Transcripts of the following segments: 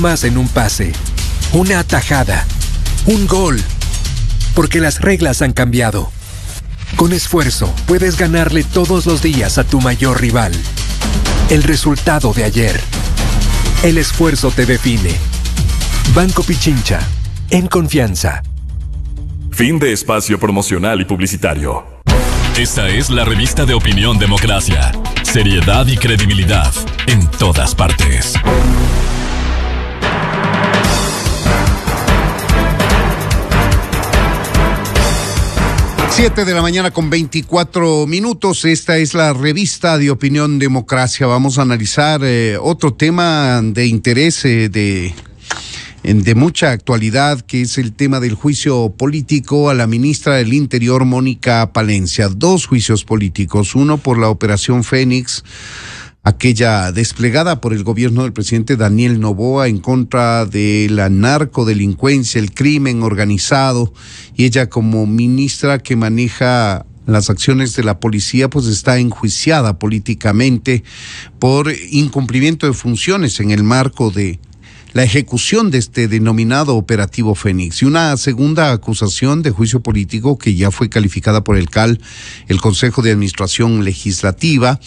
más en un pase, una atajada, un gol. Porque las reglas han cambiado. Con esfuerzo puedes ganarle todos los días a tu mayor rival. El resultado de ayer. El esfuerzo te define. Banco Pichincha. En confianza. Fin de espacio promocional y publicitario. Esta es la revista de opinión democracia. Seriedad y credibilidad en todas partes. 7 de la mañana con 24 minutos. Esta es la revista de Opinión Democracia. Vamos a analizar eh, otro tema de interés eh, de, de mucha actualidad, que es el tema del juicio político a la ministra del Interior, Mónica Palencia. Dos juicios políticos, uno por la Operación Fénix aquella desplegada por el gobierno del presidente Daniel Novoa en contra de la narcodelincuencia, el crimen organizado, y ella como ministra que maneja las acciones de la policía, pues está enjuiciada políticamente por incumplimiento de funciones en el marco de la ejecución de este denominado operativo Fénix y una segunda acusación de juicio político que ya fue calificada por el CAL, el Consejo de Administración Legislativa,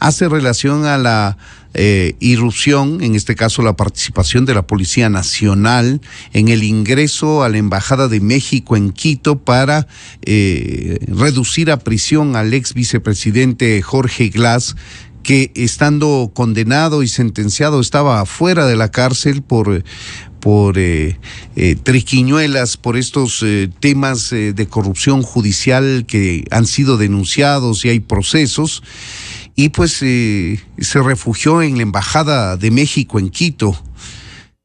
hace relación a la eh, irrupción, en este caso la participación de la Policía Nacional en el ingreso a la Embajada de México en Quito para eh, reducir a prisión al ex vicepresidente Jorge Glass, que estando condenado y sentenciado estaba fuera de la cárcel por, por eh, eh, triquiñuelas, por estos eh, temas de corrupción judicial que han sido denunciados y hay procesos. Y pues se refugió en la Embajada de México en Quito.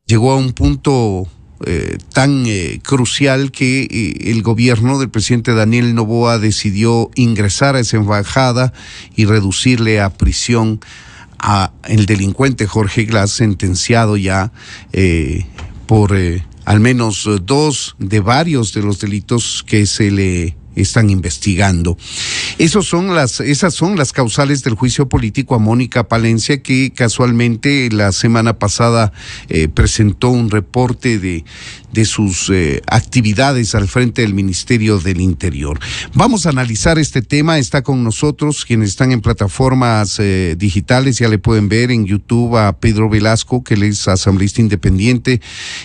Llegó a un punto eh, tan eh, crucial que eh, el gobierno del presidente Daniel Novoa decidió ingresar a esa embajada y reducirle a prisión a el delincuente Jorge Glass, sentenciado ya por al menos dos de varios de los delitos que se le están investigando. Esos son las, esas son las causales del juicio político a Mónica Palencia, que casualmente la semana pasada eh, presentó un reporte de, de sus eh, actividades al frente del Ministerio del Interior. Vamos a analizar este tema. Está con nosotros quienes están en plataformas eh, digitales, ya le pueden ver en YouTube a Pedro Velasco, que él es asambleísta independiente,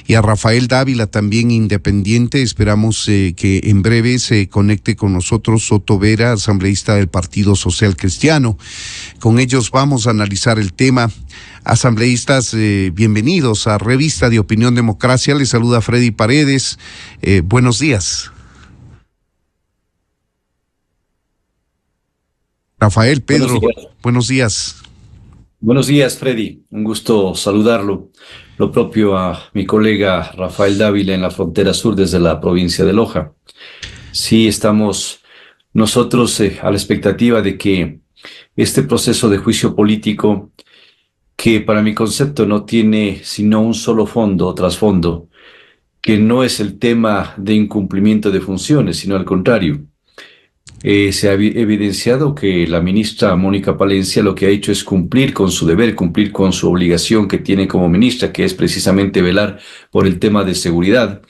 y a Rafael Dávila, también independiente. Esperamos que en breve se conecte con nosotros Soto Vera, asambleísta del Partido Social Cristiano. Con ellos vamos a analizar el tema. Asambleístas, eh, bienvenidos a Revista de Opinión Democracia. Les saluda Freddy Paredes. Eh, buenos días. Rafael, Pedro, buenos días. Buenos días, Freddy. Un gusto saludarlo. Lo propio a mi colega Rafael Dávila en la frontera sur desde la provincia de Loja. Sí, estamos nosotros eh, a la expectativa de que este proceso de juicio político, que para mi concepto no tiene sino un solo fondo o trasfondo, que no es el tema de incumplimiento de funciones, sino al contrario. Eh, se ha evidenciado que la ministra Mónica Palencia lo que ha hecho es cumplir con su deber, cumplir con su obligación que tiene como ministra, que es precisamente velar por el tema de seguridad.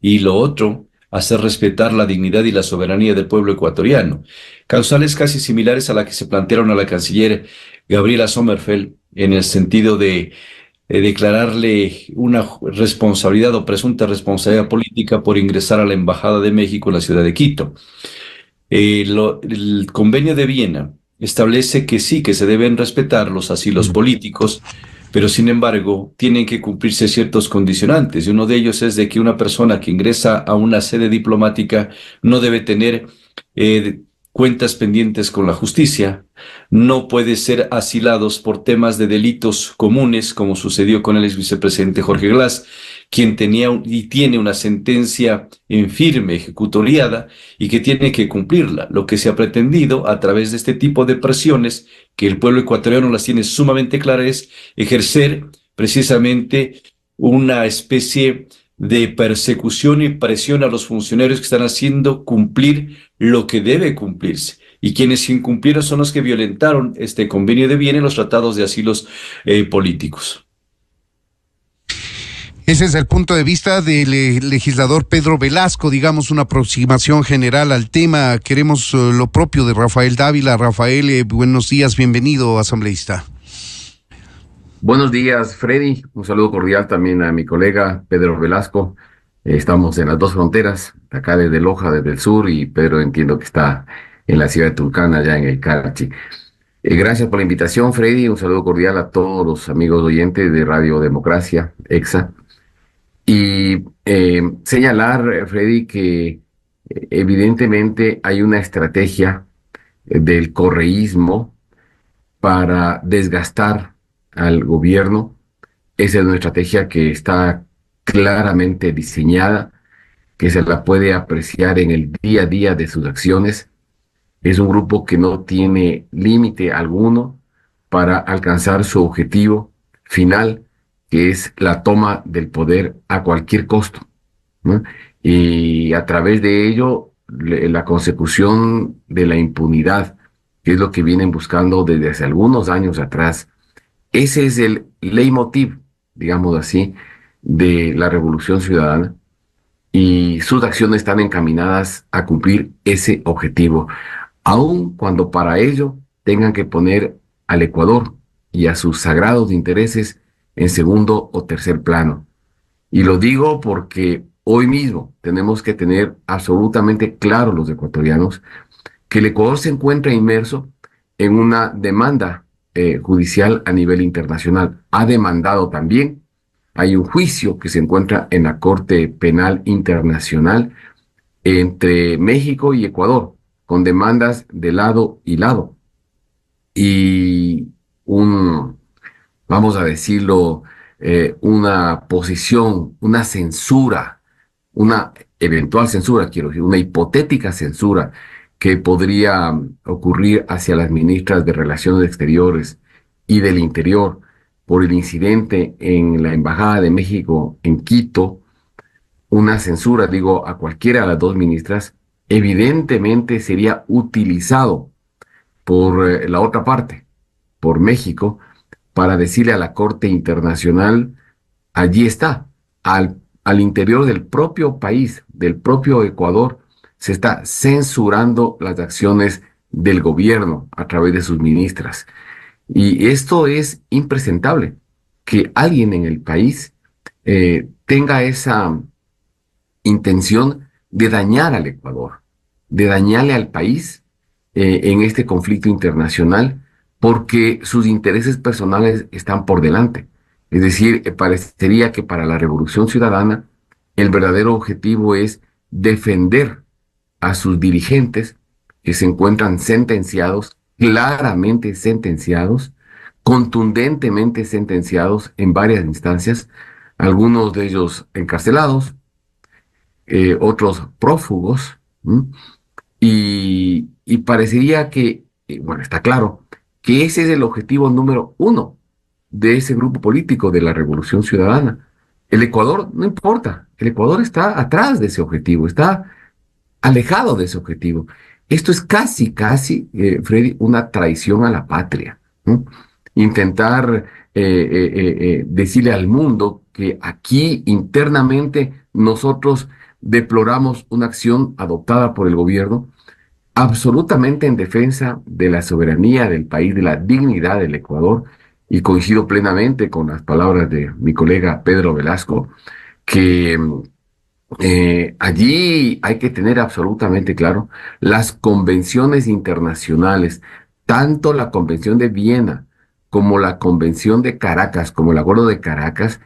Y lo otro hacer respetar la dignidad y la soberanía del pueblo ecuatoriano, causales casi similares a la que se plantearon a la canciller Gabriela Sommerfeld en el sentido de declararle una responsabilidad o presunta responsabilidad política por ingresar a la Embajada de México en la ciudad de Quito. Eh, el convenio de Viena establece que sí, que se deben respetar los asilos políticos pero sin embargo tienen que cumplirse ciertos condicionantes y uno de ellos es de que una persona que ingresa a una sede diplomática no debe tener eh, cuentas pendientes con la justicia, no puede ser asilados por temas de delitos comunes como sucedió con el ex vicepresidente Jorge Glass quien tenía y tiene una sentencia en firme, ejecutoriada, y que tiene que cumplirla, lo que se ha pretendido a través de este tipo de presiones, que el pueblo ecuatoriano las tiene sumamente claras, es ejercer precisamente una especie de persecución y presión a los funcionarios que están haciendo cumplir lo que debe cumplirse. Y quienes incumplieron son los que violentaron este convenio de bienes, los tratados de asilos eh, políticos. Ese es el punto de vista del eh, legislador Pedro Velasco, digamos una aproximación general al tema. Queremos eh, lo propio de Rafael Dávila. Rafael, eh, buenos días, bienvenido, asambleísta. Buenos días, Freddy. Un saludo cordial también a mi colega Pedro Velasco. Estamos en las dos fronteras, acá desde Loja, desde el sur, y Pedro entiendo que está en la ciudad de Turcana, allá en el Carchi. gracias por la invitación, Freddy. Un saludo cordial a todos los amigos oyentes de Radio Democracia, EXA. Y eh, señalar, eh, Freddy, que eh, evidentemente hay una estrategia del correísmo para desgastar al gobierno. Esa es una estrategia que está claramente diseñada, que se la puede apreciar en el día a día de sus acciones. Es un grupo que no tiene límite alguno para alcanzar su objetivo final, que es la toma del poder a cualquier costo. Y a través de ello, la consecución de la impunidad, que es lo que vienen buscando desde hace algunos años atrás, ese es el leitmotiv, digamos así, de la revolución ciudadana y sus acciones están encaminadas a cumplir ese objetivo, aun cuando para ello tengan que poner al Ecuador y a sus sagrados intereses en segundo o tercer plano. Y lo digo porque hoy mismo tenemos que tener absolutamente claro los ecuatorianos que el Ecuador se encuentra inmerso en una demanda eh, judicial a nivel internacional. Ha demandado también, hay un juicio que se encuentra en la Corte Penal Internacional entre México y Ecuador, con demandas de lado y lado. Y un vamos a decirlo, eh, una posición, una censura, una eventual censura, quiero decir, una hipotética censura que podría mm, ocurrir hacia las ministras de Relaciones Exteriores y del Interior por el incidente en la Embajada de México en Quito, una censura, digo, a cualquiera de las dos ministras, evidentemente sería utilizado por eh, la otra parte, por México, para decirle a la Corte Internacional, allí está, al, al interior del propio país, del propio Ecuador, se está censurando las acciones del gobierno a través de sus ministras. Y esto es impresentable, que alguien en el país eh, tenga esa intención de dañar al Ecuador, de dañarle al país eh, en este conflicto internacional porque sus intereses personales están por delante. Es decir, eh, parecería que para la revolución ciudadana el verdadero objetivo es defender a sus dirigentes que se encuentran sentenciados, claramente sentenciados, contundentemente sentenciados en varias instancias, algunos de ellos encarcelados, eh, otros prófugos, y, parecería que, eh, bueno, está claro, que ese es el objetivo número uno de ese grupo político de la Revolución Ciudadana. El Ecuador no importa, el Ecuador está atrás de ese objetivo, está alejado de ese objetivo. Esto es casi, casi, eh, Freddy, una traición a la patria. Intentar eh, eh, decirle al mundo que aquí internamente nosotros deploramos una acción adoptada por el gobierno absolutamente en defensa de la soberanía del país, de la dignidad del Ecuador, y coincido plenamente con las palabras de mi colega Pedro Velasco, que eh, allí hay que tener absolutamente claro las convenciones internacionales, tanto la Convención de Viena como la Convención de Caracas, como el Acuerdo de Caracas,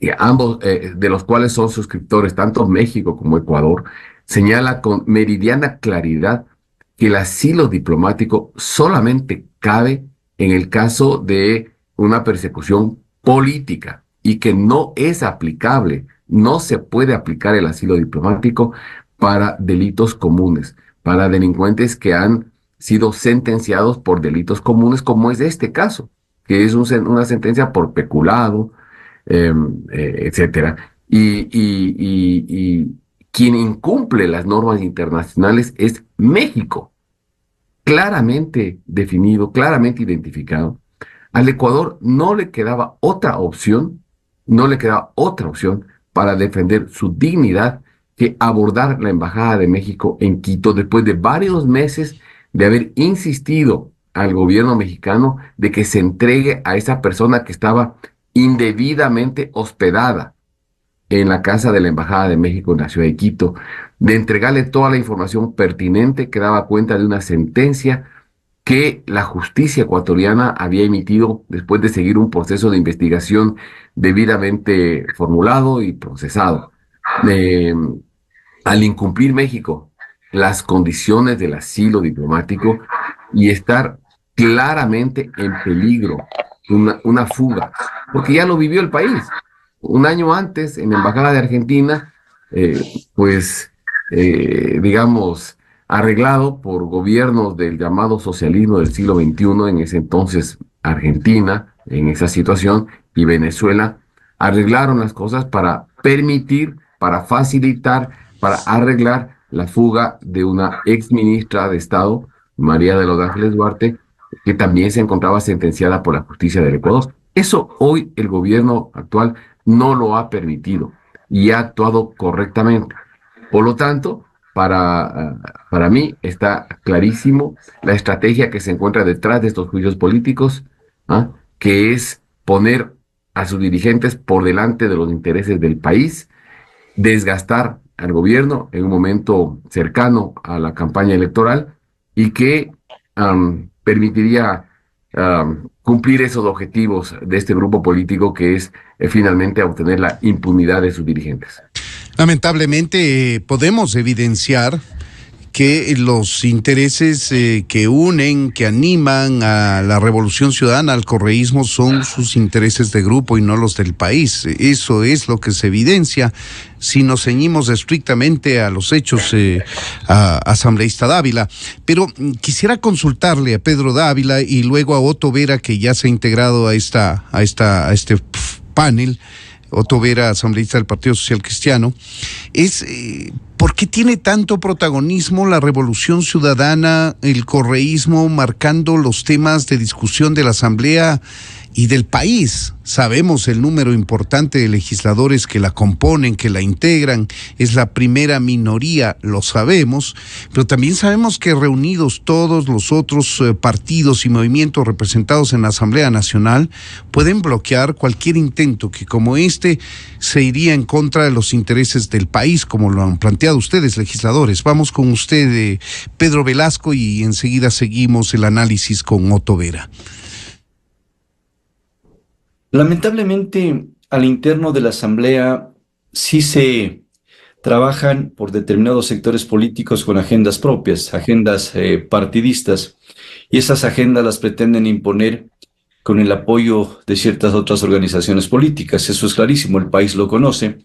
eh, ambos eh, de los cuales son suscriptores tanto México como Ecuador, señala con meridiana claridad que el asilo diplomático solamente cabe en el caso de una persecución política y que no es aplicable, no se puede aplicar el asilo diplomático para delitos comunes, para delincuentes que han sido sentenciados por delitos comunes, como es este caso, que es una sentencia por peculado, em, eh, etcétera. y, y quien incumple las normas internacionales es México, claramente definido, claramente identificado. Al Ecuador no le quedaba otra opción, no le quedaba otra opción para defender su dignidad que abordar la Embajada de México en Quito después de varios meses de haber insistido al gobierno mexicano de que se entregue a esa persona que estaba indebidamente hospedada en la casa de la Embajada de México en la ciudad de Quito, de entregarle toda la información pertinente que daba cuenta de una sentencia que la justicia ecuatoriana había emitido después de seguir un proceso de investigación debidamente formulado y procesado. Em, al incumplir México las condiciones del asilo diplomático y estar claramente en peligro, una, una fuga, porque ya lo vivió el país, un año antes en la ah. Embajada de Argentina, eh, pues, eh, digamos, arreglado por gobiernos del llamado socialismo del siglo XXI, en ese entonces Argentina, en esa situación, y Venezuela, arreglaron las cosas para permitir, para facilitar, para arreglar la fuga de una ex ministra de Estado, María de los Ángeles Duarte, que también se encontraba sentenciada por la justicia del Ecuador. Eso hoy el gobierno actual no lo ha permitido y ha actuado correctamente. Por lo tanto, para, ah, para mí está clarísimo la estrategia que se encuentra detrás de estos juicios políticos, ¿ah? que es poner a sus dirigentes por delante de los intereses del país, desgastar al gobierno en un momento cercano a la campaña electoral y que permitiría cumplir esos objetivos de este grupo político que es eh, finalmente obtener la impunidad de sus dirigentes. Lamentablemente eh, podemos evidenciar que los intereses eh, que unen, que animan a la revolución ciudadana, al correísmo, son sus intereses de grupo y no los del país. Eso es lo que se evidencia si nos ceñimos estrictamente a los hechos eh, asambleísta Dávila. Pero mm, quisiera consultarle a Pedro Dávila y luego a Otto Vera, que ya se ha integrado a, esta, a, esta, a este panel. Otto asambleísta del Partido Social Cristiano, es eh, ¿por qué tiene tanto protagonismo la revolución ciudadana, el correísmo, marcando los temas de discusión de la Asamblea y del país. Sabemos el número importante de legisladores que la componen, que la integran, es la primera minoría, lo sabemos, pero también sabemos que reunidos todos los otros eh, partidos y movimientos representados en la Asamblea Nacional pueden bloquear cualquier intento que como este se iría en contra de los intereses del país, como lo han planteado ustedes, legisladores. Vamos con usted, eh, Pedro Velasco, y enseguida seguimos el análisis con Otto Vera. Lamentablemente, al interno de la Asamblea sí se trabajan por determinados sectores políticos con agendas propias, agendas eh, partidistas, y esas agendas las pretenden imponer con el apoyo de ciertas otras organizaciones políticas. Eso es clarísimo, el país lo conoce.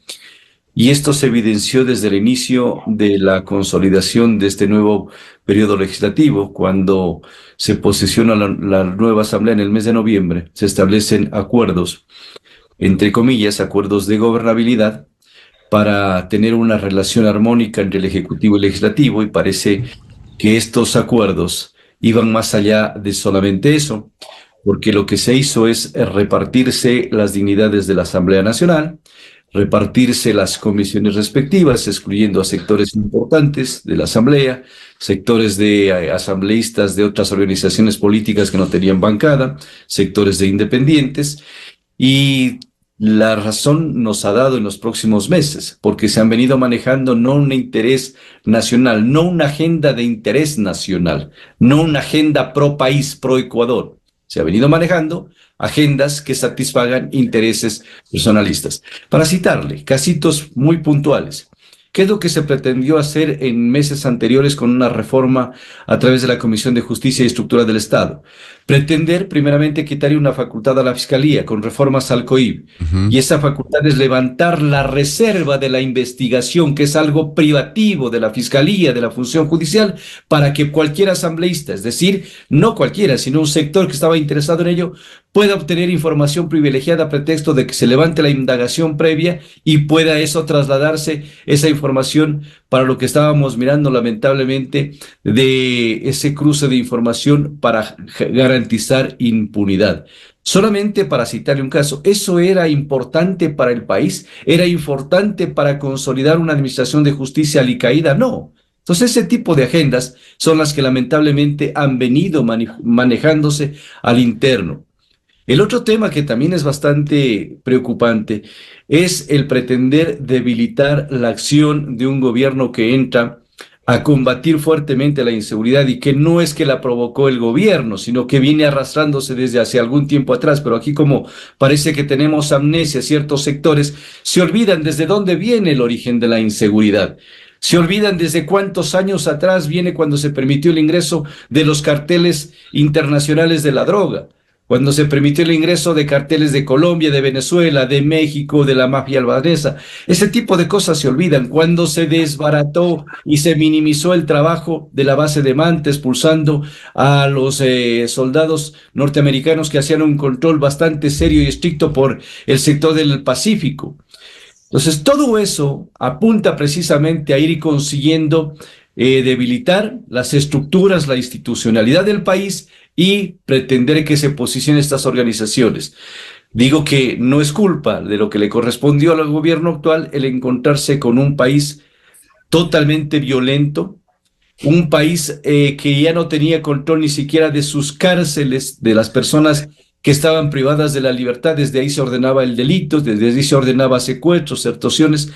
Y esto se evidenció desde el inicio de la consolidación de este nuevo periodo legislativo, cuando se posiciona la, la nueva Asamblea en el mes de noviembre. Se establecen acuerdos, entre comillas, acuerdos de gobernabilidad para tener una relación armónica entre el Ejecutivo y el Legislativo y parece que estos acuerdos iban más allá de solamente eso, porque lo que se hizo es repartirse las dignidades de la Asamblea Nacional, repartirse las comisiones respectivas, excluyendo a sectores importantes de la Asamblea, sectores de eh, asambleístas de otras organizaciones políticas que no tenían bancada, sectores de independientes. Y la razón nos ha dado en los próximos meses, porque se han venido manejando no un interés nacional, no una agenda de interés nacional, no una agenda pro país, pro Ecuador. Se ha venido manejando agendas que satisfagan intereses personalistas. Para citarle, casitos muy puntuales. ¿Qué es lo que se pretendió hacer en meses anteriores con una reforma a través de la Comisión de Justicia y Estructura del Estado? Pretender primeramente quitarle una facultad a la Fiscalía con reformas al COIB. Y esa facultad es levantar la reserva de la investigación, que es algo privativo de la Fiscalía, de la función judicial, para que cualquier asambleísta, es decir, no cualquiera, sino un sector que estaba interesado en ello, pueda obtener información privilegiada a pretexto de que se levante la indagación previa y pueda eso trasladarse, esa información, para lo que estábamos mirando lamentablemente, de ese cruce de información para garantizar impunidad. Solamente para citarle un caso, eso era importante para el país, era importante para consolidar una administración de justicia alicaída, no. Entonces, ese tipo de agendas son las que lamentablemente han venido manejándose al interno. El otro tema que también es bastante preocupante es el pretender debilitar la acción de un gobierno que entra a combatir fuertemente la inseguridad y que no es que la provocó el gobierno, sino que viene arrastrándose desde hace algún tiempo atrás, pero aquí como parece que tenemos amnesia, ciertos sectores se olvidan desde dónde viene el origen de la inseguridad. Se olvidan desde cuántos años atrás viene cuando se permitió el ingreso de los carteles internacionales de la droga cuando se permitió el ingreso de carteles de Colombia, de Venezuela, de México, de la mafia albanesa. Ese tipo de cosas se olvidan. Cuando se desbarató y se minimizó el trabajo de la base de Mantes, expulsando a los eh, soldados norteamericanos que hacían un control bastante serio y estricto por el sector del Pacífico. Entonces, todo eso apunta precisamente a ir consiguiendo eh, debilitar las estructuras, la institucionalidad del país y pretender que se posicionen estas organizaciones. Digo que no es culpa de lo que le correspondió al gobierno actual el encontrarse con un país totalmente violento, un país eh, que ya no tenía control ni siquiera de sus cárceles, de las personas que estaban privadas de la libertad, desde ahí se ordenaba el delito, desde ahí se ordenaba secuestros, extorsiones,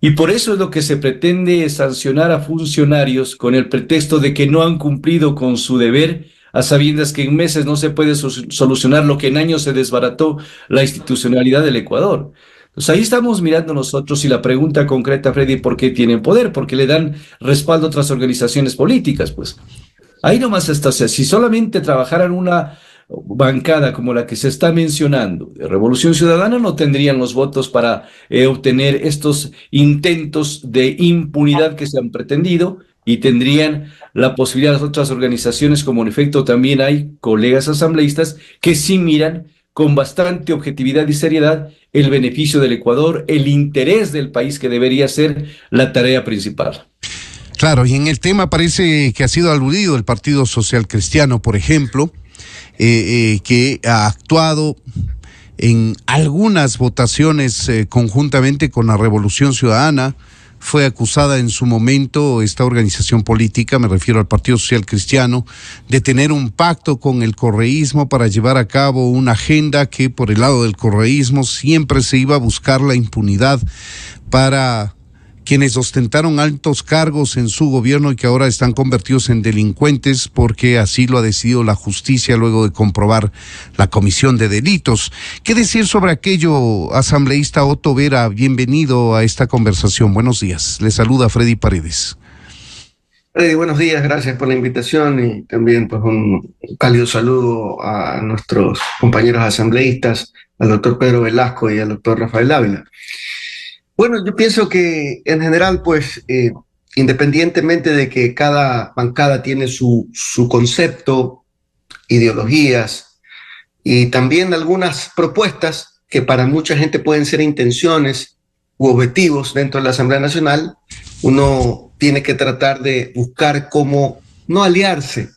y por eso es lo que se pretende sancionar a funcionarios con el pretexto de que no han cumplido con su deber a sabiendas que en meses no se puede solucionar lo que en años se desbarató la institucionalidad del Ecuador. Entonces ahí estamos mirando nosotros y la pregunta concreta, Freddy, ¿por qué tienen poder? Porque le dan respaldo a otras organizaciones políticas, pues. Ahí nomás está, si solamente trabajaran una bancada como la que se está mencionando, Revolución Ciudadana, no tendrían los votos para eh, obtener estos intentos de impunidad que se han pretendido y tendrían la posibilidad las otras organizaciones, como en efecto también hay colegas asambleístas que sí miran con bastante objetividad y seriedad el beneficio del Ecuador, el interés del país que debería ser la tarea principal. Claro, y en el tema parece que ha sido aludido el Partido Social Cristiano, por ejemplo, eh, eh, que ha actuado en algunas votaciones eh, conjuntamente con la Revolución Ciudadana, fue acusada en su momento esta organización política, me refiero al Partido Social Cristiano, de tener un pacto con el correísmo para llevar a cabo una agenda que por el lado del correísmo siempre se iba a buscar la impunidad para quienes ostentaron altos cargos en su gobierno y que ahora están convertidos en delincuentes porque así lo ha decidido la justicia luego de comprobar la comisión de delitos. ¿Qué decir sobre aquello, asambleísta Otto Vera? Bienvenido a esta conversación. Buenos días. Le saluda Freddy Paredes. Freddy, buenos días, gracias por la invitación y también pues un cálido saludo a nuestros compañeros asambleístas, al doctor Pedro Velasco y al doctor Rafael Ávila. Bueno, yo pienso que en general, pues, eh, independientemente de que cada bancada tiene su, su concepto, ideologías y también algunas propuestas que para mucha gente pueden ser intenciones u objetivos dentro de la Asamblea Nacional, uno tiene que tratar de buscar cómo no aliarse,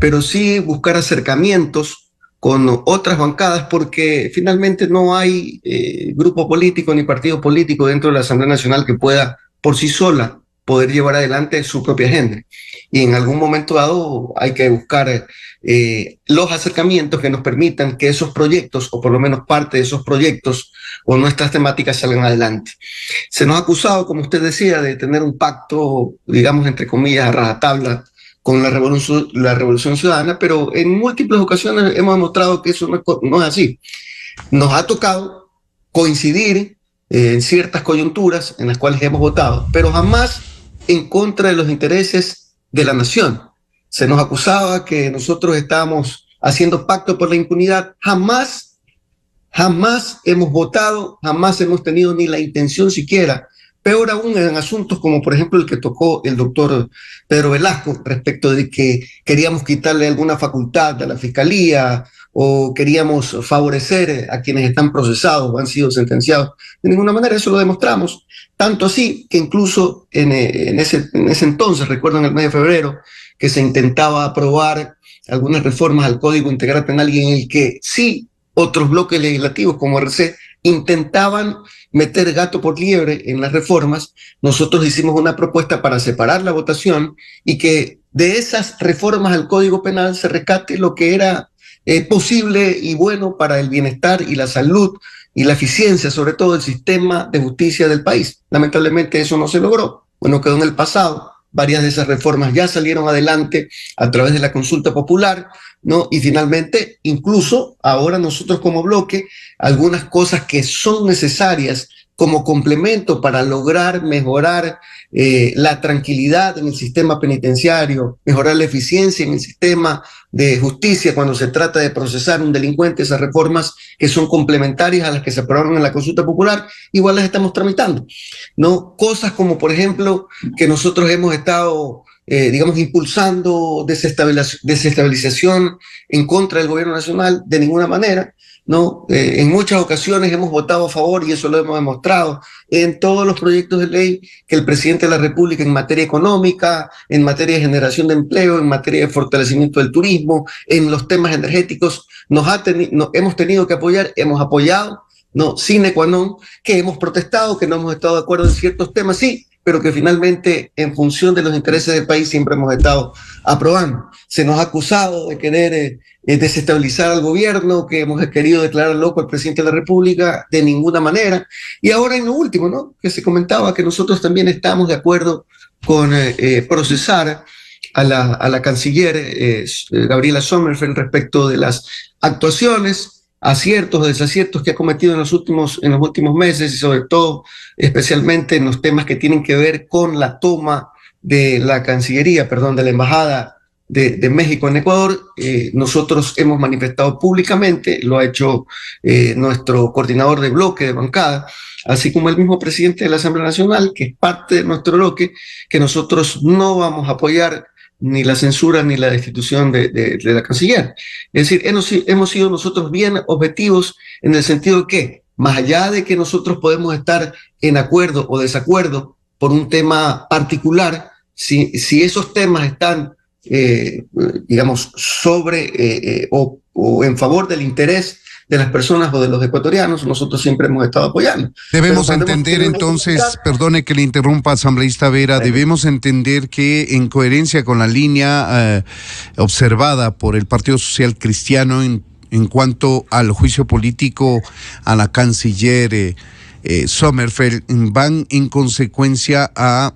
pero sí buscar acercamientos con otras bancadas porque finalmente no hay eh, grupo político ni partido político dentro de la Asamblea Nacional que pueda por sí sola poder llevar adelante su propia agenda. Y en algún momento dado hay que buscar eh, los acercamientos que nos permitan que esos proyectos, o por lo menos parte de esos proyectos o nuestras temáticas salgan adelante. Se nos ha acusado, como usted decía, de tener un pacto, digamos, entre comillas, a rajatabla con la revolución, la revolución ciudadana, pero en múltiples ocasiones hemos demostrado que eso no es, así. Nos ha tocado coincidir eh, en ciertas coyunturas en las cuales hemos votado, pero jamás en contra de los intereses de la nación. Se nos acusaba que nosotros estábamos haciendo pacto por la impunidad. Jamás, jamás hemos votado, jamás hemos tenido ni la intención siquiera Peor aún en asuntos como por ejemplo el que tocó el doctor Pedro Velasco respecto de que queríamos quitarle alguna facultad a la fiscalía o queríamos favorecer a quienes están procesados o han sido sentenciados. De ninguna manera eso lo demostramos. Tanto así que incluso en, eh, ese, en ese entonces, recuerdo en el mes de febrero, que se intentaba aprobar algunas reformas al Código Integral Penal y en el que sí otros bloques legislativos como RC intentaban meter gato por liebre en las reformas, nosotros hicimos una propuesta para separar la votación y que de esas reformas al Código Penal se rescate lo que era eh, posible y bueno para el bienestar y la salud y la eficiencia, sobre todo del sistema de justicia del país. Lamentablemente eso no se logró, bueno, quedó en el pasado. Varias de esas reformas ya salieron adelante a través de la consulta popular, ¿no? Y finalmente, incluso ahora nosotros como bloque, algunas cosas que son necesarias como complemento para lograr mejorar eh, la tranquilidad en el sistema penitenciario, mejorar la eficiencia en el sistema de justicia cuando se trata de procesar un delincuente, esas reformas que son complementarias a las que se aprobaron en la consulta popular, igual las estamos tramitando. ¿no? Cosas como, por ejemplo, que nosotros hemos estado eh, digamos, impulsando desestabilización en contra del gobierno nacional de ninguna manera. ¿no? Eh, en muchas ocasiones hemos votado a favor y eso lo hemos demostrado en todos los proyectos de ley que el presidente de la República en materia económica, en materia de generación de empleo, en materia de fortalecimiento del turismo, en los temas energéticos, nos ha hemos tenido que apoyar, hemos apoyado, no, sine qua non, que hemos protestado, que no hemos estado de acuerdo en ciertos temas, sí, pero que finalmente en función de los intereses del país siempre hemos estado aprobando. Se nos ha acusado de querer eh, eh, desestabilizar al gobierno, que hemos querido declarar loco al presidente de la República de ninguna manera. Y ahora en lo último, ¿no? Que se comentaba que nosotros también estamos de acuerdo con eh, procesar a la, a la canciller Gabriela Sommerfeld respecto de las actuaciones aciertos o desaciertos que ha cometido en los últimos, en los últimos meses y sobre todo, especialmente en los temas que tienen que ver con la toma de la Cancillería, perdón, de la Embajada de, México en Ecuador. Eh, nosotros hemos manifestado públicamente, lo ha hecho eh, nuestro coordinador de bloque de bancada, así como el mismo presidente de la Asamblea Nacional, que es parte de nuestro bloque, que nosotros no vamos a apoyar ni la censura ni la destitución de, la canciller. Es decir, hemos, sido nosotros bien objetivos en el sentido que, más allá de que nosotros podemos estar en acuerdo o desacuerdo por un tema particular, si, esos temas están, eh, digamos, sobre eh, eh, o en favor del interés de las personas o de los ecuatorianos, nosotros siempre hemos estado apoyando. Debemos entender entonces, perdone que le interrumpa, asambleísta Vera, debemos entender que en coherencia con la línea eh, observada por el Partido Social Cristiano en, cuanto al juicio político a la canciller eh, eh, Sommerfeld, van en consecuencia a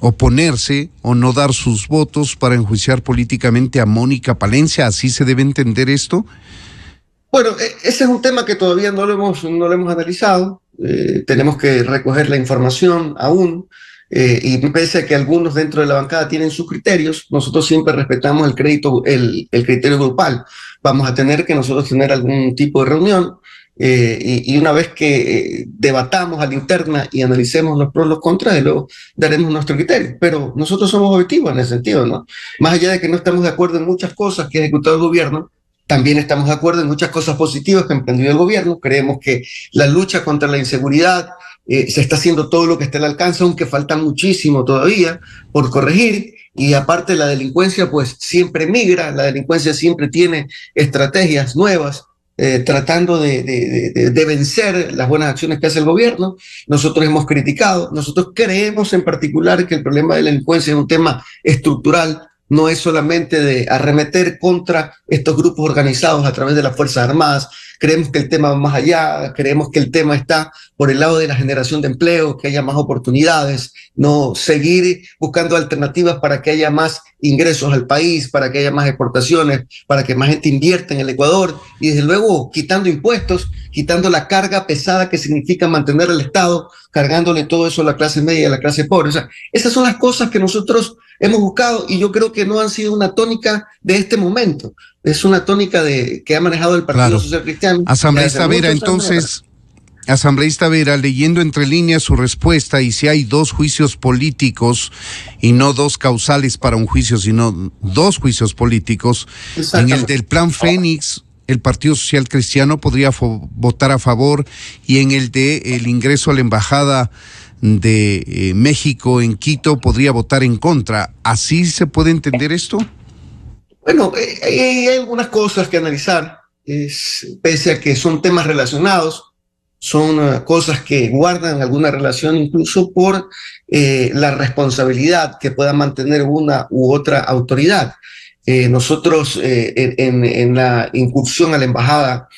oponerse o no dar sus votos para enjuiciar políticamente a Mónica Palencia. ¿Así se debe entender esto? Bueno, e, ese es un tema que todavía no lo hemos, no lo hemos analizado. Eh, tenemos que recoger la información aún. Eh, y pese a que algunos dentro de la bancada tienen sus criterios, nosotros siempre respetamos el, crédito, el, el criterio grupal. Vamos a tener que nosotros tener algún tipo de reunión eh, y, y, una vez que debatamos a la interna y analicemos los pros y los contras, luego daremos nuestro criterio. Pero nosotros somos objetivos en ese sentido, ¿no? Más allá de que no estamos de acuerdo en muchas cosas que ha ejecutado el gobierno, también estamos de acuerdo en muchas cosas positivas que ha emprendido el gobierno. Creemos que la lucha contra la inseguridad eh, se está haciendo todo lo que está al alcance, aunque falta muchísimo todavía por corregir. Y aparte la delincuencia pues siempre migra, la delincuencia siempre tiene estrategias nuevas. Eh, tratando de, de, vencer las buenas acciones que hace el gobierno. Nosotros hemos criticado, nosotros creemos en particular que el problema de la delincuencia es un tema estructural no es solamente de arremeter contra estos grupos organizados a través de las Fuerzas Armadas, creemos que el tema va más allá, creemos que el tema está por el lado de la generación de empleo, que haya más oportunidades, no seguir buscando alternativas para que haya más ingresos al país, para que haya más exportaciones, para que más gente invierta en el Ecuador y desde luego quitando impuestos, quitando la carga pesada que significa mantener el Estado, cargándole todo eso a la clase media a la clase pobre. esas son las cosas que nosotros hemos buscado y yo creo que no han sido una tónica de este momento es una tónica de, que ha manejado el Partido Social Cristiano. Asambleísta Vera, entonces, asambleísta Vera, leyendo entre líneas su respuesta y si hay dos juicios políticos y no dos causales para un juicio, sino dos juicios políticos, en el del Plan Fénix el Partido Social Cristiano podría votar a favor y en el de el ingreso a la embajada de eh, México en Quito podría votar en contra. ¿Así se puede entender esto? Bueno, eh, hay, algunas cosas que analizar, pese a que son temas relacionados, son ah, cosas que guardan alguna relación incluso por eh, la responsabilidad que pueda mantener una u otra autoridad. Eh, nosotros en, la incursión a la embajada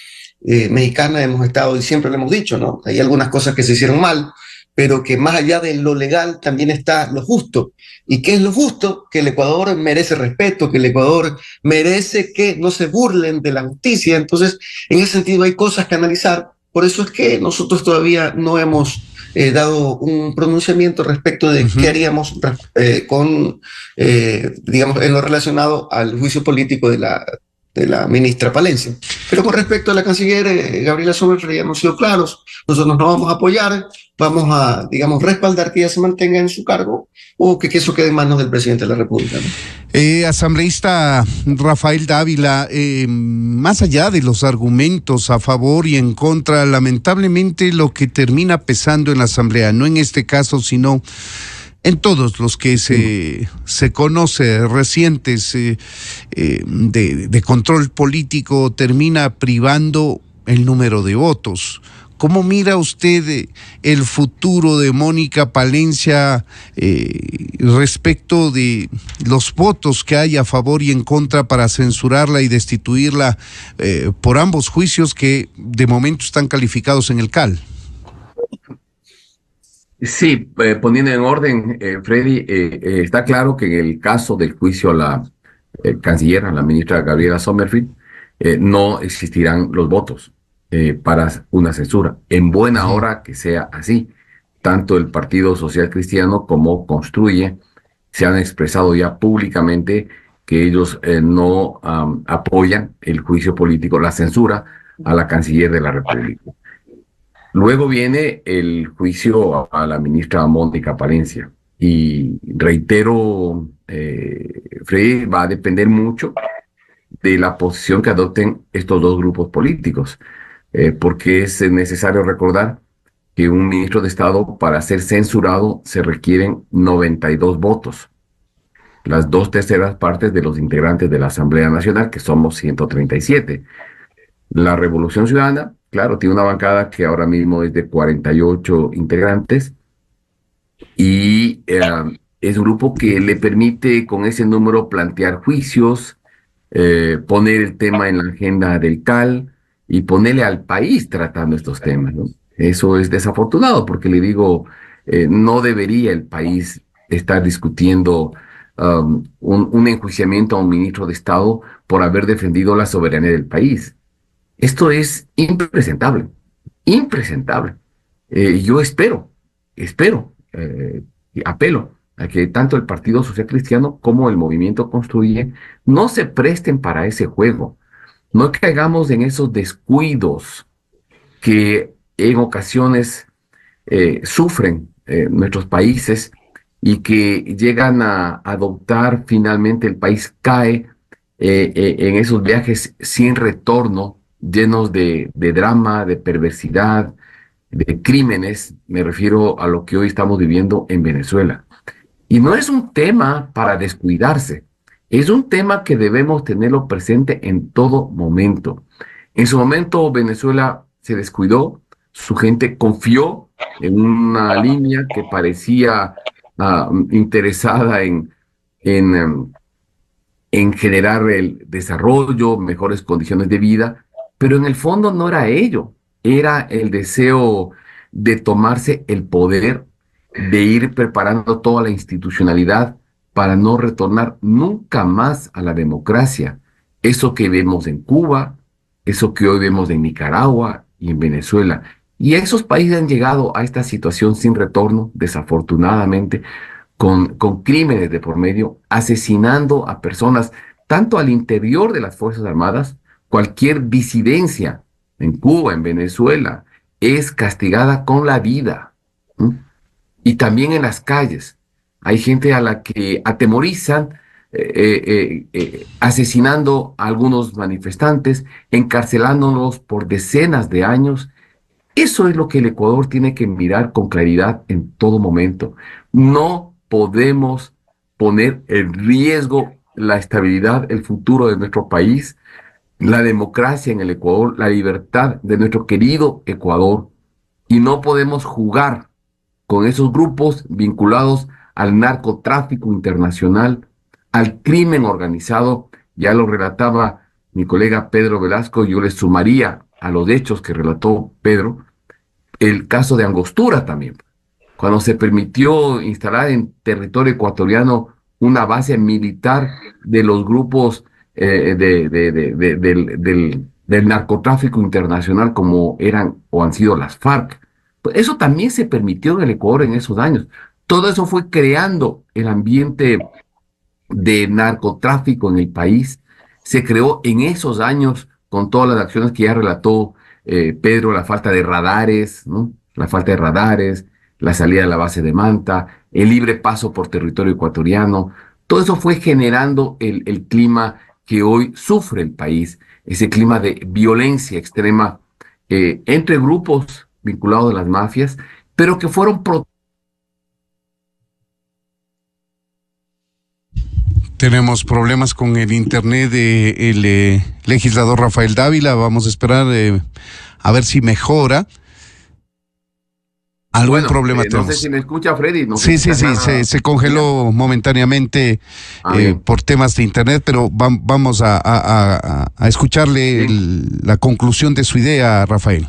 mexicana hemos estado y siempre le hemos dicho, ¿no? Hay algunas cosas que se hicieron mal, pero que más allá de lo legal también está lo justo. ¿Y qué es lo justo? Que el Ecuador merece respeto, que el Ecuador merece que no se burlen de la justicia. Entonces, en ese sentido hay cosas que analizar. Por eso es que nosotros todavía no hemos eh, dado un pronunciamiento respecto de qué haríamos eh, con, eh, digamos, en lo relacionado al juicio político de la de la ministra Palencia. Pero con respecto a la canciller eh, Gabriela Sommerfeld, ya hemos sido claros, nosotros no vamos a apoyar, vamos a, digamos, respaldar que ella se mantenga en su cargo o que, que eso quede en manos del presidente de la República. Eh, asambleísta Rafael Dávila, eh, más allá de los argumentos a favor y en contra, lamentablemente lo que termina pesando en la Asamblea, no en este caso, sino en todos los que se, conoce recientes eh, eh, de, control político termina privando el número de votos. ¿Cómo mira usted eh, el futuro de Mónica Palencia respecto de los votos que hay a favor y en contra para censurarla y destituirla por ambos juicios que de momento están calificados en el CAL? Sí, eh, poniendo en orden, eh, Freddy, eh, está claro que en el caso del juicio a la canciller, a la ministra Gabriela Sommerfield, no existirán los votos para una censura. En buena hora que sea así. Tanto el Partido Social Cristiano como Construye se han expresado ya públicamente que ellos no apoyan el juicio político, la censura a la canciller de la República. Luego viene el juicio a, la ministra Mónica Palencia. Y reitero, eh, va a depender mucho de la posición que adopten estos dos grupos políticos, eh, porque es necesario recordar que un ministro de Estado para ser censurado se requieren 92 votos, las dos terceras partes de los integrantes de la Asamblea Nacional, que somos 137. La Revolución Ciudadana Claro, tiene una bancada que ahora mismo es de 48 integrantes y eh, es un grupo que le permite con ese número plantear juicios, eh, poner el tema en la agenda del CAL y ponerle al país tratando estos temas. Eso es desafortunado porque le digo, eh, no debería el país estar discutiendo um, un enjuiciamiento a un ministro de Estado por haber defendido la soberanía del país. Esto es impresentable, impresentable. Eh, y yo espero, espero, eh, apelo a que tanto el Partido Social Cristiano como el Movimiento Construye no se presten para ese juego, no caigamos en esos descuidos que en ocasiones eh, sufren nuestros países y que llegan a adoptar finalmente el país cae en esos viajes sin retorno llenos de, drama, de perversidad, de crímenes, me refiero a lo que hoy estamos viviendo en Venezuela. Y no es un tema para descuidarse, es un tema que debemos tenerlo presente en todo momento. En su momento Venezuela se descuidó, su gente confió en una línea que parecía ah, interesada en, em, en generar el desarrollo, mejores condiciones de vida, pero en el fondo no era ello, era el deseo de tomarse el poder, de ir preparando toda la institucionalidad para no retornar nunca más a la democracia. Eso que vemos en Cuba, eso que hoy vemos en Nicaragua y en Venezuela. Y esos países han llegado a esta situación sin retorno, desafortunadamente, con, con crímenes de por medio, asesinando a personas tanto al interior de las Fuerzas Armadas Cualquier disidencia en Cuba, en Venezuela, es castigada con la vida. Y también en las calles. Hay gente a la que atemorizan eh, eh, eh, asesinando a algunos manifestantes, encarcelándolos por decenas de años. Eso es lo que el Ecuador tiene que mirar con claridad en todo momento. No podemos poner en riesgo la estabilidad, el futuro de nuestro país la democracia en el Ecuador, la libertad de nuestro querido Ecuador, y no podemos jugar con esos grupos vinculados al narcotráfico internacional, al crimen organizado, ya lo relataba mi colega Pedro Velasco, yo le sumaría a los hechos que relató Pedro, el caso de Angostura también, cuando se permitió instalar en territorio ecuatoriano una base militar de los grupos eh, de, de, de, del, narcotráfico internacional como eran o han sido las FARC. Pues eso también se permitió en el Ecuador en esos años. Todo eso fue creando el ambiente de narcotráfico en el país. Se creó en esos años con todas las acciones que ya relató eh, Pedro, la falta de radares, ¿no? la falta de radares, la salida de la base de Manta, el libre paso por territorio ecuatoriano. Todo eso fue generando el, el clima que hoy sufre el país, ese clima de violencia extrema eh, entre grupos vinculados a las mafias, pero que fueron Tenemos problemas con el internet del de, eh, legislador Rafael Dávila. Vamos a esperar eh, a ver si mejora. Algo problema eh, sé si me escucha Freddy. sí, sí, sí, se, congeló momentáneamente ah, eh, por temas de internet, pero vamos a, escucharle la conclusión de su idea, Rafael.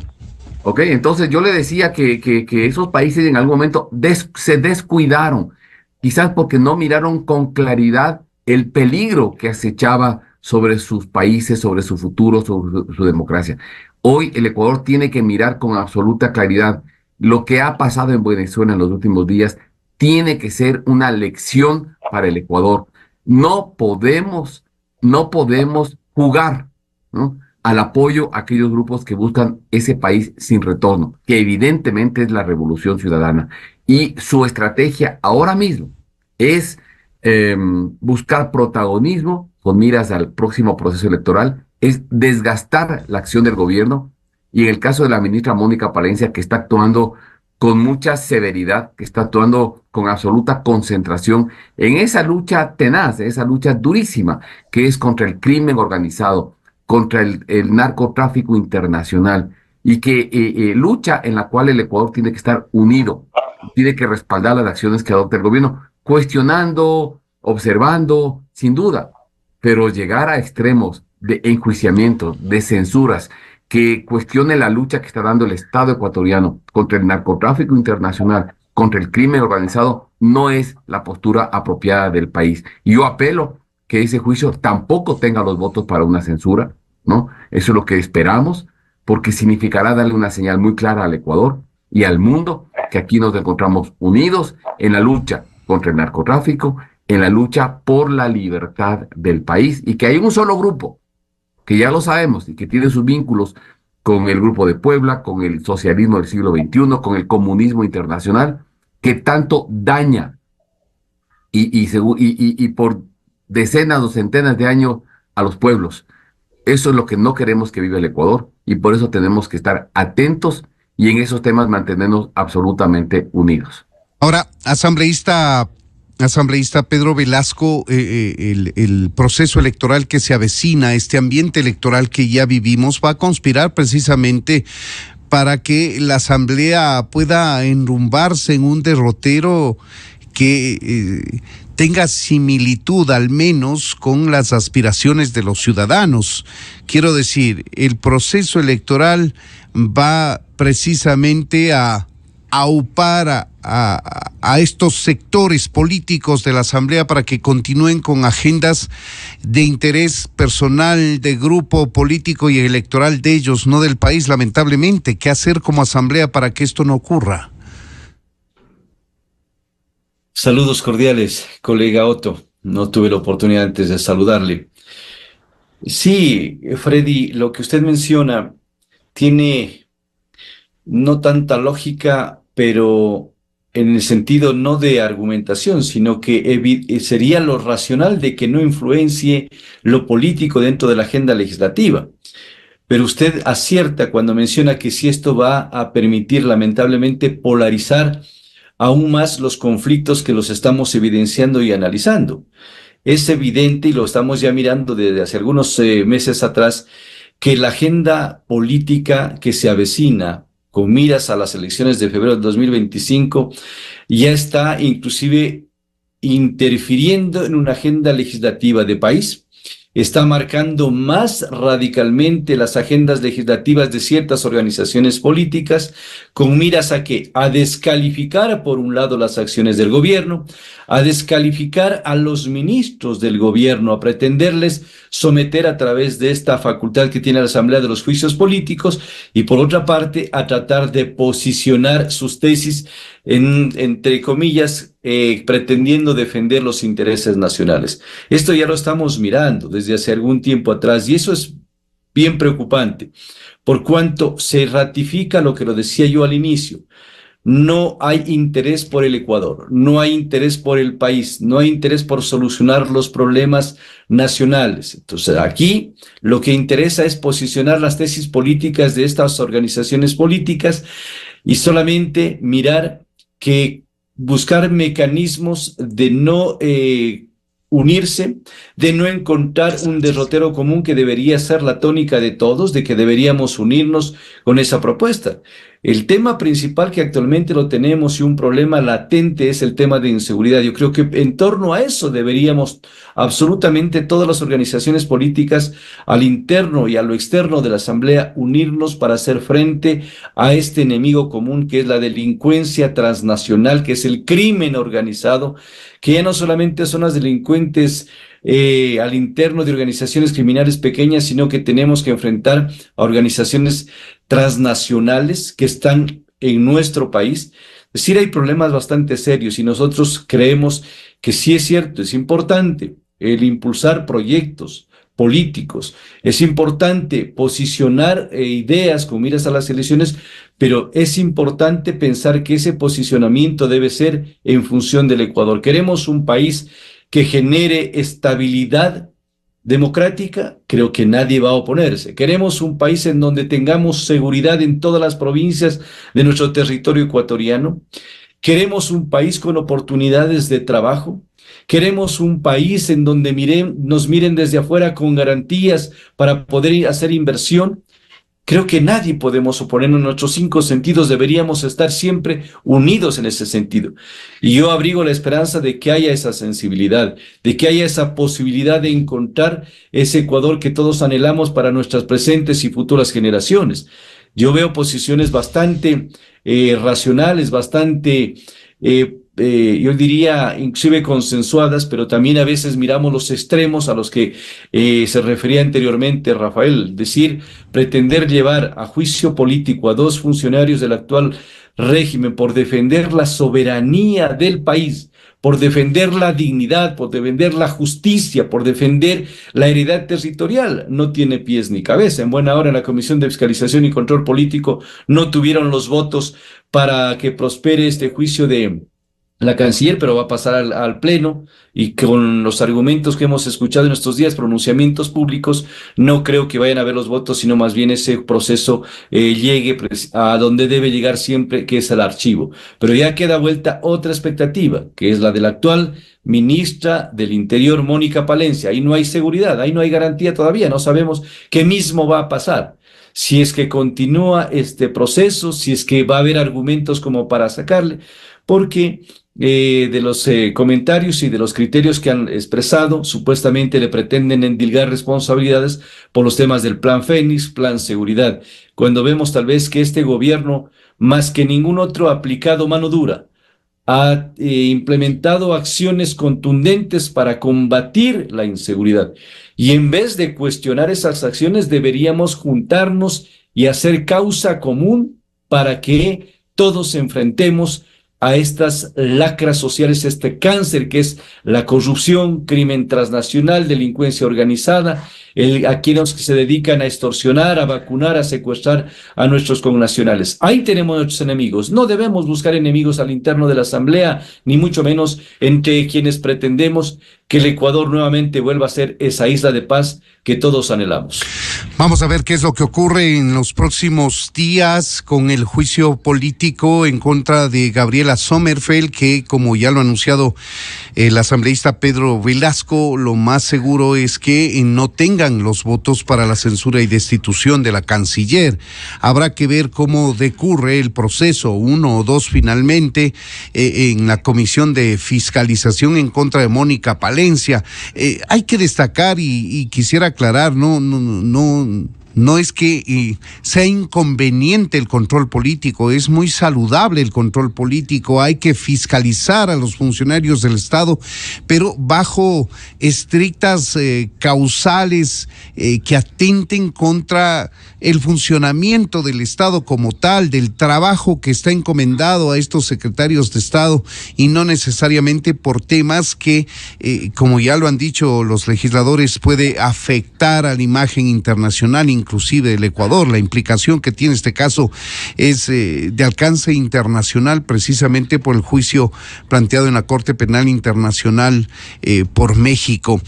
Ok, entonces yo le decía que, esos países en algún momento se descuidaron, quizás porque no miraron con claridad el peligro que acechaba sobre sus países, sobre su futuro, sobre su democracia. Hoy el Ecuador tiene que mirar con absoluta claridad lo que ha pasado en Venezuela en los últimos días tiene que ser una lección para el Ecuador. No podemos, no podemos jugar al apoyo a aquellos grupos que buscan ese país sin retorno, que evidentemente es la revolución ciudadana. Y su estrategia ahora mismo es em, buscar protagonismo con miras al próximo proceso electoral, es desgastar la acción del gobierno y en el caso de la ministra Mónica Palencia, que está actuando con mucha severidad, que está actuando con absoluta concentración en esa lucha tenaz, en esa lucha durísima que es contra el crimen organizado, contra el, narcotráfico internacional y que eh, eh, lucha en la cual el Ecuador tiene que estar unido, tiene que respaldar las acciones que adopta el gobierno, cuestionando, observando, sin duda, pero llegar a extremos de enjuiciamiento, de censuras, que cuestione la lucha que está dando el Estado ecuatoriano contra el narcotráfico internacional, contra el crimen organizado, no es la postura apropiada del país. Yo apelo que ese juicio tampoco tenga los votos para una censura, ¿no? Eso es lo que esperamos, porque significará darle una señal muy clara al Ecuador y al mundo que aquí nos encontramos unidos en la lucha contra el narcotráfico, en la lucha por la libertad del país y que hay un solo grupo que ya lo sabemos y que tiene sus vínculos con el Grupo de Puebla, con el socialismo del siglo XXI, con el comunismo internacional, que tanto daña y, por decenas o centenas de años a los pueblos. Eso es lo que no queremos que viva el Ecuador y por eso tenemos que estar atentos y en esos temas mantenernos absolutamente unidos. Ahora, asambleísta asambleísta Pedro Velasco, eh, eh, el, proceso electoral que se avecina, este ambiente electoral que ya vivimos, va a conspirar precisamente para que la Asamblea pueda enrumbarse en un derrotero que eh, tenga similitud al menos con las aspiraciones de los ciudadanos. Quiero decir, el proceso electoral va precisamente a aupar a, a, estos sectores políticos de la Asamblea para que continúen con agendas de interés personal, de grupo político y electoral de ellos, no del país, lamentablemente. ¿Qué hacer como Asamblea para que esto no ocurra? Saludos cordiales, colega Otto. No tuve la oportunidad antes de saludarle. Sí, Freddy, lo que usted menciona tiene no tanta lógica pero en el sentido no de argumentación, sino que sería lo racional de que no influencie lo político dentro de la agenda legislativa. Pero usted acierta cuando menciona que si esto va a permitir lamentablemente polarizar aún más los conflictos que los estamos evidenciando y analizando. Es evidente, y lo estamos ya mirando desde hace algunos eh, meses atrás, que la agenda política que se avecina miras a las elecciones de febrero de 2025, ya está inclusive interfiriendo en una agenda legislativa de país está marcando más radicalmente las agendas legislativas de ciertas organizaciones políticas con miras a que a descalificar por un lado las acciones del gobierno, a descalificar a los ministros del gobierno, a pretenderles someter a través de esta facultad que tiene la Asamblea de los juicios políticos y por otra parte a tratar de posicionar sus tesis entre comillas, eh, pretendiendo defender los intereses nacionales. Esto ya lo estamos mirando desde hace algún tiempo atrás y eso es bien preocupante, por cuanto se ratifica lo que lo decía yo al inicio. No hay interés por el Ecuador, no hay interés por el país, no hay interés por solucionar los problemas nacionales. Entonces, aquí lo que interesa es posicionar las tesis políticas de estas organizaciones políticas y solamente mirar que buscar mecanismos de no eh, unirse, de no encontrar un derrotero común que debería ser la tónica de todos, de que deberíamos unirnos con esa propuesta. El tema principal que actualmente lo tenemos y un problema latente es el tema de inseguridad. Yo creo que en torno a eso deberíamos absolutamente todas las organizaciones políticas al interno y a lo externo de la Asamblea unirnos para hacer frente a este enemigo común que es la delincuencia transnacional, que es el crimen organizado, que ya no solamente son las delincuentes eh, al interno de organizaciones criminales pequeñas, sino que tenemos que enfrentar a organizaciones transnacionales que están en nuestro país. Es decir, hay problemas bastante serios y nosotros creemos que sí es cierto, es importante el impulsar proyectos, políticos. Es importante posicionar eh, ideas con miras a las elecciones, pero es importante pensar que ese posicionamiento debe ser en función del Ecuador. Queremos un país que genere estabilidad democrática, creo que nadie va a oponerse. Queremos un país en donde tengamos seguridad en todas las provincias de nuestro territorio ecuatoriano. Queremos un país con oportunidades de trabajo. Queremos un país en donde miren, nos miren desde afuera con garantías para poder hacer inversión. Creo que nadie podemos oponernos, nuestros cinco sentidos deberíamos estar siempre unidos en ese sentido. Y yo abrigo la esperanza de que haya esa sensibilidad, de que haya esa posibilidad de encontrar ese Ecuador que todos anhelamos para nuestras presentes y futuras generaciones. Yo veo posiciones bastante eh, racionales, bastante eh, eh, yo diría, inclusive consensuadas, pero también a veces miramos los extremos a los que eh, se refería anteriormente Rafael, decir, pretender llevar a juicio político a dos funcionarios del actual régimen por defender la soberanía del país, por defender la dignidad, por defender la justicia, por defender la heredad territorial, no tiene pies ni cabeza. En buena hora en la Comisión de Fiscalización y Control Político no tuvieron los votos para que prospere este juicio de la canciller, pero va a pasar al, Pleno y con los argumentos que hemos escuchado en estos días, pronunciamientos públicos, no creo que vayan a ver los votos, sino más bien ese proceso eh, llegue a donde debe llegar siempre, que es al archivo. Pero ya queda vuelta otra expectativa, que es la de la actual ministra del Interior, Mónica Palencia. Ahí no hay seguridad, ahí no hay garantía todavía, no sabemos qué mismo va a pasar si es que continúa este proceso, si es que va a haber argumentos como para sacarle porque eh, de los eh, comentarios y de los criterios que han expresado, supuestamente le pretenden endilgar responsabilidades por los temas del Plan Fénix, Plan Seguridad, cuando vemos tal vez que este gobierno, más que ningún otro, ha aplicado mano dura, ha eh, implementado acciones contundentes para combatir la inseguridad. Y en vez de cuestionar esas acciones, deberíamos juntarnos y hacer causa común para que todos enfrentemos a estas lacras sociales, este cáncer que es la corrupción, crimen transnacional, delincuencia organizada el, aquellos que se dedican a extorsionar, a vacunar, a secuestrar a nuestros connacionales. Ahí tenemos nuestros enemigos. No debemos buscar enemigos al interno de la Asamblea, ni mucho menos entre quienes pretendemos que el Ecuador nuevamente vuelva a ser esa isla de paz que todos anhelamos. Vamos a ver qué es lo que ocurre en los próximos días con el juicio político en contra de Gabriela Sommerfeld, que como ya lo ha anunciado el asambleísta Pedro Velasco, lo más seguro es que no tenga los votos para la censura y destitución de la canciller. Habrá que ver cómo decurre el proceso, uno o dos finalmente, eh, en la comisión de fiscalización en contra de Mónica Palencia. Eh, hay que destacar y, quisiera aclarar, no, no, no no es que sea inconveniente el control político, es muy saludable el control político, hay que fiscalizar a los funcionarios del Estado, pero bajo estrictas eh, causales eh, que atenten contra el funcionamiento del Estado como tal, del trabajo que está encomendado a estos secretarios de Estado y no necesariamente por temas que, eh, como ya lo han dicho los legisladores, puede afectar a la imagen internacional, inclusive del Ecuador. La implicación que tiene este caso es eh, de alcance internacional precisamente por el juicio planteado en la Corte Penal Internacional eh, por México.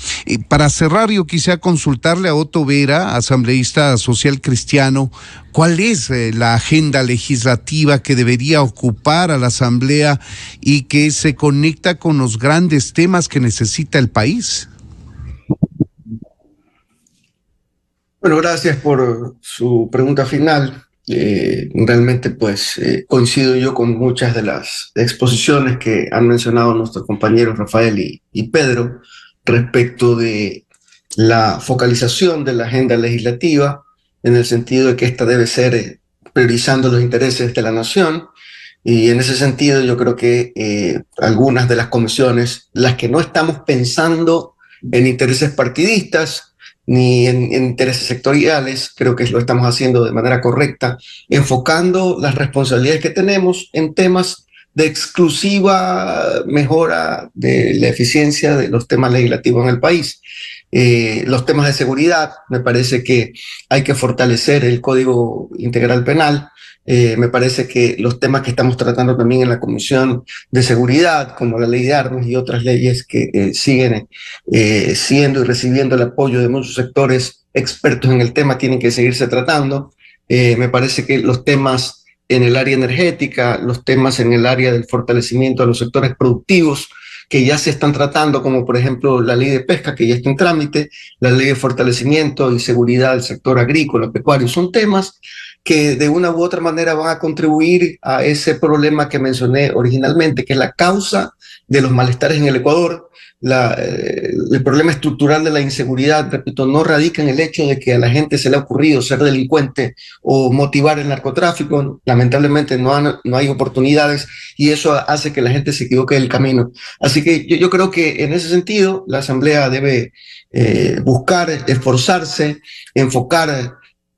para cerrar, yo quisiera consultarle a Otto Vera, asambleísta social cristiano, Cristiano, ¿cuál es eh, la agenda legislativa que debería ocupar a la Asamblea y que se conecta con los grandes temas que necesita el país? Bueno, gracias por su pregunta final. Eh, realmente, pues, eh, coincido yo con muchas de las exposiciones que han mencionado nuestros compañeros Rafael y, y Pedro respecto de la focalización de la agenda legislativa en el sentido de que esta debe ser eh, priorizando los intereses de la nación. Y en ese sentido yo creo que eh, algunas de las comisiones, las que no estamos pensando en intereses partidistas ni en, intereses sectoriales, creo que lo estamos haciendo de manera correcta, enfocando las responsabilidades que tenemos en temas de exclusiva mejora de la eficiencia de los temas legislativos en el país. Eh, los temas de seguridad, me parece que hay que fortalecer el Código Integral Penal, eh, me parece que los temas que estamos tratando también en la Comisión de Seguridad, como la ley de armas y otras leyes que eh, siguen siendo y recibiendo el apoyo de muchos sectores expertos en el tema, tienen que seguirse tratando. me parece que los temas en el área energética, los temas en el área del fortalecimiento de los sectores productivos, que ya se están tratando, como por ejemplo la ley de pesca, que ya está en trámite, la ley de fortalecimiento y seguridad del sector agrícola, pecuario, son temas que de una u otra manera van a contribuir a ese problema que mencioné originalmente, que es la causa de los malestares en el Ecuador, la, eh, el problema estructural de la inseguridad, repito, no radica en el hecho de que a la gente se le ha ocurrido ser delincuente o motivar el narcotráfico. Lamentablemente no, hay oportunidades y eso hace que la gente se equivoque del camino. Así que yo, creo que en ese sentido la Asamblea debe eh, buscar, esforzarse, enfocar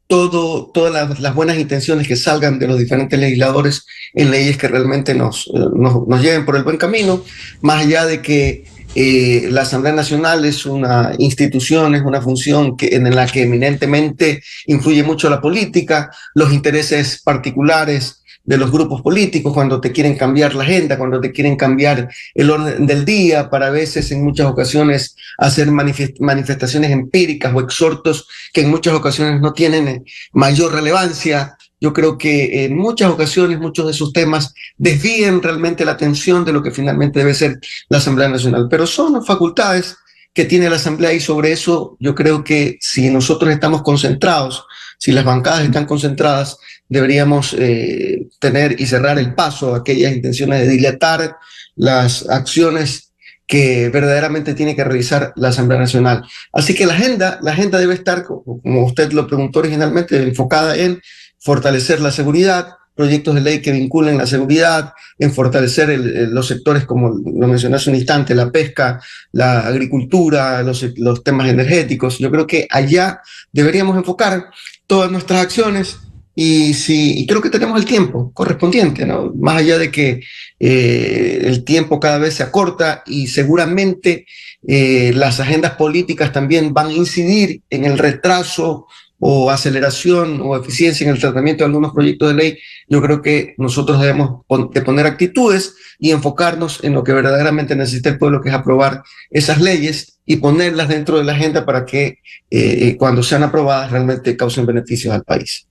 todo, todas las, las, buenas intenciones que salgan de los diferentes legisladores en leyes que realmente nos, eh, nos, nos lleven por el buen camino, más allá de que eh, la Asamblea Nacional es una institución, es una función que, en la que eminentemente influye mucho la política, los intereses particulares de los grupos políticos cuando te quieren cambiar la agenda, cuando te quieren cambiar el orden del día, para veces en muchas ocasiones hacer manifestaciones empíricas o exhortos que en muchas ocasiones no tienen mayor relevancia yo creo que en muchas ocasiones muchos de esos temas desvíen realmente la atención de lo que finalmente debe ser la Asamblea Nacional. Pero son facultades que tiene la Asamblea y sobre eso yo creo que si nosotros estamos concentrados, si las bancadas están concentradas, deberíamos eh, tener y cerrar el paso a aquellas intenciones de dilatar las acciones que verdaderamente tiene que realizar la Asamblea Nacional. Así que la agenda, la agenda debe estar, como usted lo preguntó originalmente, enfocada en fortalecer la seguridad, proyectos de ley que vinculen la seguridad, en fortalecer los sectores como lo mencioné hace un instante, la pesca, la agricultura, los, temas energéticos. Yo creo que allá deberíamos enfocar todas nuestras acciones y, si, creo que tenemos el tiempo correspondiente, ¿no? Más allá de que eh, el tiempo cada vez se acorta y seguramente eh, las agendas políticas también van a incidir en el retraso o aceleración o eficiencia en el tratamiento de algunos proyectos de ley, yo creo que nosotros debemos de poner actitudes y enfocarnos en lo que verdaderamente necesita el pueblo, que es aprobar esas leyes y ponerlas dentro de la agenda para que eh, cuando sean aprobadas realmente causen beneficios al país.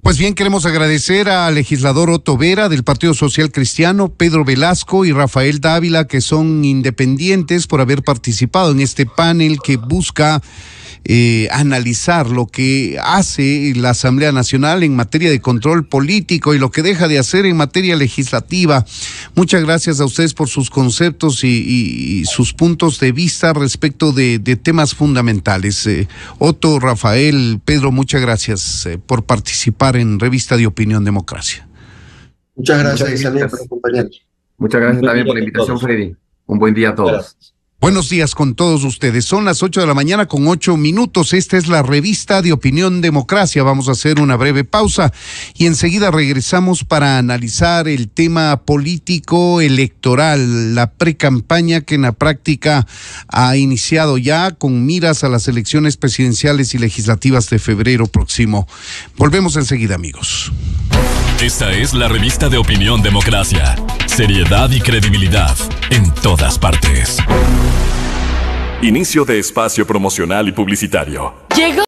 Pues bien, queremos agradecer al legislador Otto Vera del Partido Social Cristiano, Pedro Velasco y Rafael Dávila, que son independientes por haber participado en este panel que busca eh, analizar lo que hace la Asamblea Nacional en materia de control político y lo que deja de hacer en materia legislativa. Muchas gracias a ustedes por sus conceptos y, sus puntos de vista respecto de, temas fundamentales. Eh, Otto, Rafael, Pedro, muchas gracias eh, por participar en Revista de Opinión Democracia. Muchas gracias, Isabel, por acompañarnos. Muchas gracias también por la invitación, Freddy. Un buen día a todos. Buenos días con todos ustedes. Son las 8 de la mañana con 8 minutos. Esta es la revista de Opinión Democracia. Vamos a hacer una breve pausa y enseguida regresamos para analizar el tema político electoral, la precampaña que en la práctica ha iniciado ya con miras a las elecciones presidenciales y legislativas de febrero próximo. Volvemos enseguida, amigos. Esta es la revista de opinión democracia. Seriedad y credibilidad en todas partes. Inicio de espacio promocional y publicitario. Llegó.